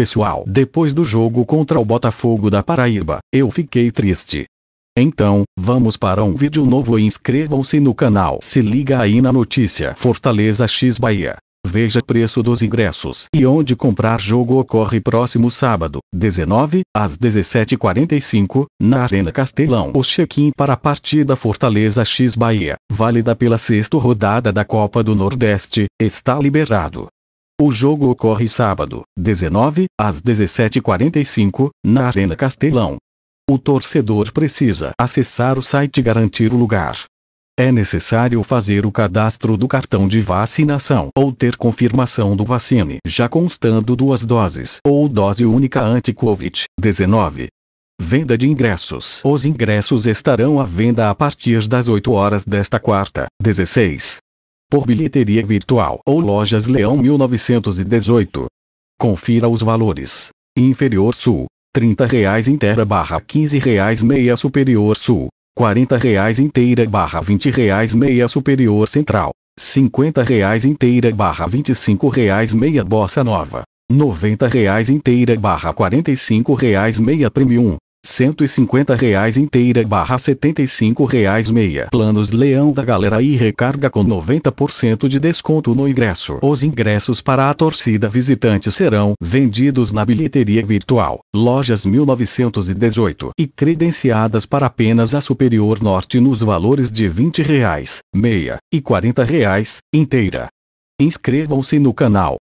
Pessoal, depois do jogo contra o Botafogo da Paraíba, eu fiquei triste. Então, vamos para um vídeo novo e inscrevam-se no canal. Se liga aí na notícia Fortaleza X Bahia. Veja preço dos ingressos e onde comprar jogo ocorre próximo sábado, 19, às 17h45, na Arena Castelão. O check-in para a partida Fortaleza X Bahia, válida pela sexta rodada da Copa do Nordeste, está liberado. O jogo ocorre sábado, 19, às 17h45, na Arena Castelão. O torcedor precisa acessar o site e garantir o lugar. É necessário fazer o cadastro do cartão de vacinação ou ter confirmação do vacine, já constando duas doses ou dose única anti-Covid-19. Venda de ingressos. Os ingressos estarão à venda a partir das 8 horas desta quarta, 16 por bilheteria virtual ou lojas Leão 1918. Confira os valores. Inferior Sul, R$ 30,00 inteira barra R$ 15,00 meia superior Sul, R$ 40,00 inteira barra R$ 20,00 meia superior Central, R$ 50,00 inteira barra R$ 25,00 meia Bossa Nova, R$ 90,00 inteira barra R$ 45,00 meia Premium, 150 reais inteira barra 75 reais meia. Planos Leão da Galera e recarga com 90% de desconto no ingresso. Os ingressos para a torcida visitante serão vendidos na bilheteria virtual, lojas 1918 e credenciadas para apenas a Superior Norte nos valores de 20 reais, meia, e 40 reais, inteira. Inscrevam-se no canal